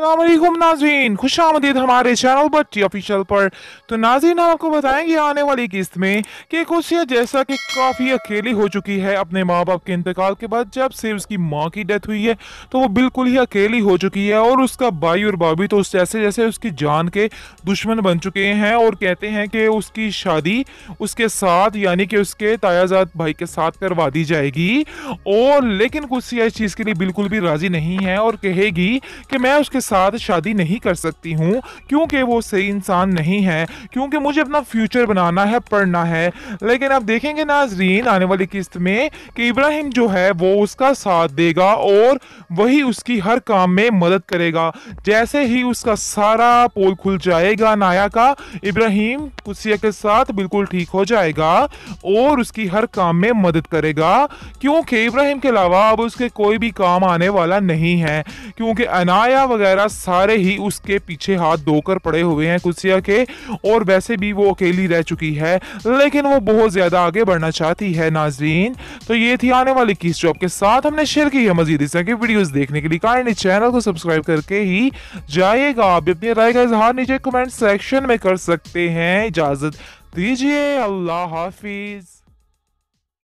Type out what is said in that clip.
अल्लाम नाजीन खुश आमदीद हमारे चैनल बट्टी ऑफिशियल पर तो नाजीन हम आपको बताएंगे आने वाली किस्त में कि खुशिया जैसा कि काफ़ी अकेली हो चुकी है अपने माँ बाप के इंतकाल के बाद जब से उसकी माँ की डेथ हुई है तो वो बिल्कुल ही अकेली हो चुकी है और उसका भाई और भाभी तो उस जैसे जैसे उसकी जान के दुश्मन बन चुके हैं और कहते हैं कि उसकी शादी उसके साथ यानी कि उसके तायाजात भाई के साथ करवा दी जाएगी और लेकिन खुशिया इस चीज़ के लिए बिल्कुल भी राज़ी नहीं है और कहेगी कि मैं उसके साथ शादी नहीं कर सकती हूँ क्योंकि वो सही इंसान नहीं है क्योंकि मुझे अपना फ्यूचर बनाना है पढ़ना है लेकिन आप देखेंगे नाजरीन आने वाली किस्त में कि इब्राहिम जो है वो उसका साथ देगा और वही उसकी हर काम में मदद करेगा जैसे ही उसका सारा पोल खुल जाएगा नाया का इब्राहिम कुसिया के साथ बिल्कुल ठीक हो जाएगा और उसकी हर काम में मदद करेगा क्योंकि इब्राहिम के अलावा अब उसके कोई भी काम आने वाला नहीं है क्योंकि अनाया वगैरह वगैरह सारे ही उसके पीछे हाथ धोकर पड़े हुए हैं कुसिया के और वैसे भी वो अकेली रह चुकी है लेकिन वो बहुत ज़्यादा आगे बढ़ना चाहती है नाजरीन तो ये थी आने वाली किस जॉब के साथ हमने शेयर की है मजीद इस तरह की वीडियोज़ देखने के लिए कारण चैनल को सब्सक्राइब करके ही जाइएगा आप अपनी राय का इजहार नीचे कमेंट सेक्शन में कर सकते हैं इजाज़त दीजिए अल्लाह हाफिज़